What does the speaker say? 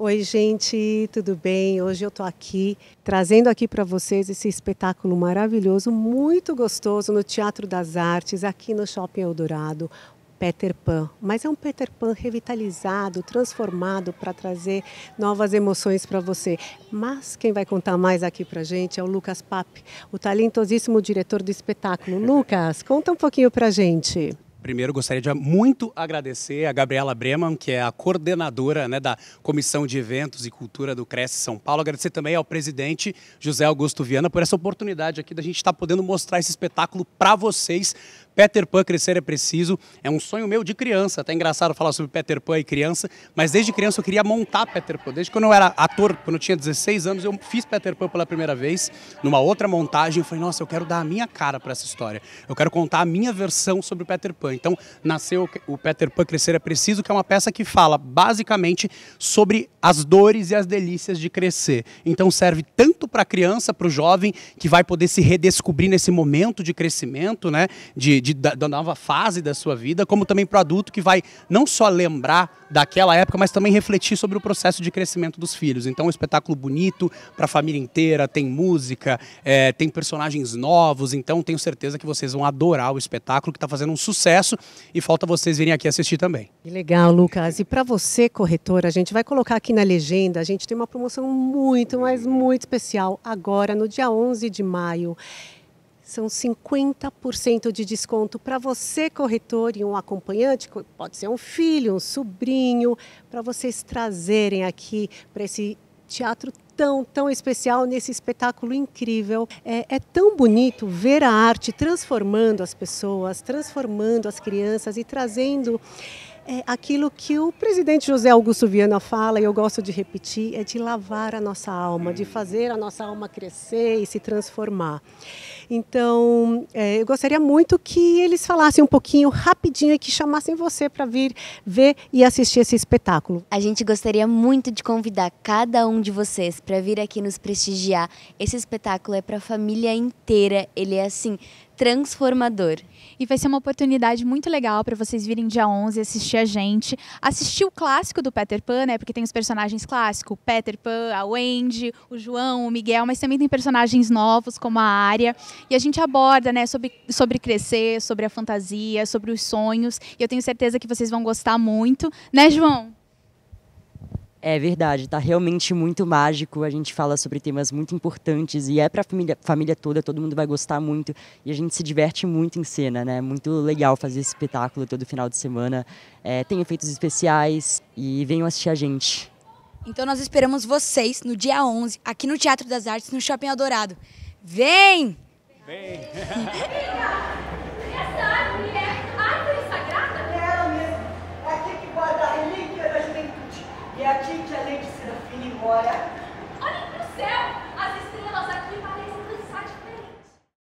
Oi, gente, tudo bem? Hoje eu tô aqui trazendo aqui para vocês esse espetáculo maravilhoso, muito gostoso no Teatro das Artes, aqui no Shopping Eldorado. Peter Pan, mas é um Peter Pan revitalizado, transformado para trazer novas emoções para você. Mas quem vai contar mais aqui para gente é o Lucas Papp, o talentosíssimo diretor do espetáculo. Lucas, conta um pouquinho para gente. Primeiro, gostaria de muito agradecer a Gabriela Breman, que é a coordenadora né, da Comissão de Eventos e Cultura do Cresce São Paulo. Agradecer também ao presidente José Augusto Viana por essa oportunidade aqui da gente estar podendo mostrar esse espetáculo para vocês, Peter Pan Crescer é Preciso é um sonho meu de criança. Até engraçado falar sobre Peter Pan e criança, mas desde criança eu queria montar Peter Pan. Desde quando eu era ator, quando eu tinha 16 anos, eu fiz Peter Pan pela primeira vez, numa outra montagem. Eu falei, nossa, eu quero dar a minha cara para essa história. Eu quero contar a minha versão sobre o Peter Pan. Então nasceu o Peter Pan Crescer é Preciso, que é uma peça que fala basicamente sobre as dores e as delícias de crescer. Então serve tanto para a criança, para o jovem, que vai poder se redescobrir nesse momento de crescimento, né? de, de de, da, da, nova fase da sua vida, como também para o adulto que vai não só lembrar daquela época, mas também refletir sobre o processo de crescimento dos filhos. Então, um espetáculo bonito para a família inteira, tem música, é, tem personagens novos, então tenho certeza que vocês vão adorar o espetáculo, que está fazendo um sucesso e falta vocês virem aqui assistir também. Que legal, Lucas. E para você, corretora, a gente vai colocar aqui na legenda, a gente tem uma promoção muito, mas muito especial agora, no dia 11 de maio são 50% de desconto para você, corretor, e um acompanhante, pode ser um filho, um sobrinho, para vocês trazerem aqui para esse teatro tão, tão especial nesse espetáculo incrível. É, é, tão bonito ver a arte transformando as pessoas, transformando as crianças e trazendo é aquilo que o presidente José Augusto Viana fala, e eu gosto de repetir, é de lavar a nossa alma, de fazer a nossa alma crescer e se transformar. Então, é, eu gostaria muito que eles falassem um pouquinho rapidinho e que chamassem você para vir ver e assistir esse espetáculo. A gente gostaria muito de convidar cada um de vocês para vir aqui nos prestigiar. Esse espetáculo é para a família inteira, ele é assim transformador. E vai ser uma oportunidade muito legal para vocês virem dia 11 assistir a gente, assistir o clássico do Peter Pan, né? Porque tem os personagens clássicos, Peter Pan, a Wendy, o João, o Miguel, mas também tem personagens novos como a Área. E a gente aborda, né, sobre, sobre crescer, sobre a fantasia, sobre os sonhos. E eu tenho certeza que vocês vão gostar muito, né, João? É verdade, está realmente muito mágico. A gente fala sobre temas muito importantes e é para a família, família toda, todo mundo vai gostar muito e a gente se diverte muito em cena, né? Muito legal fazer esse espetáculo todo final de semana. É, tem efeitos especiais e venham assistir a gente. Então nós esperamos vocês no dia 11 aqui no Teatro das Artes, no Shopping Eldorado. Vem! Vem! Vem. agora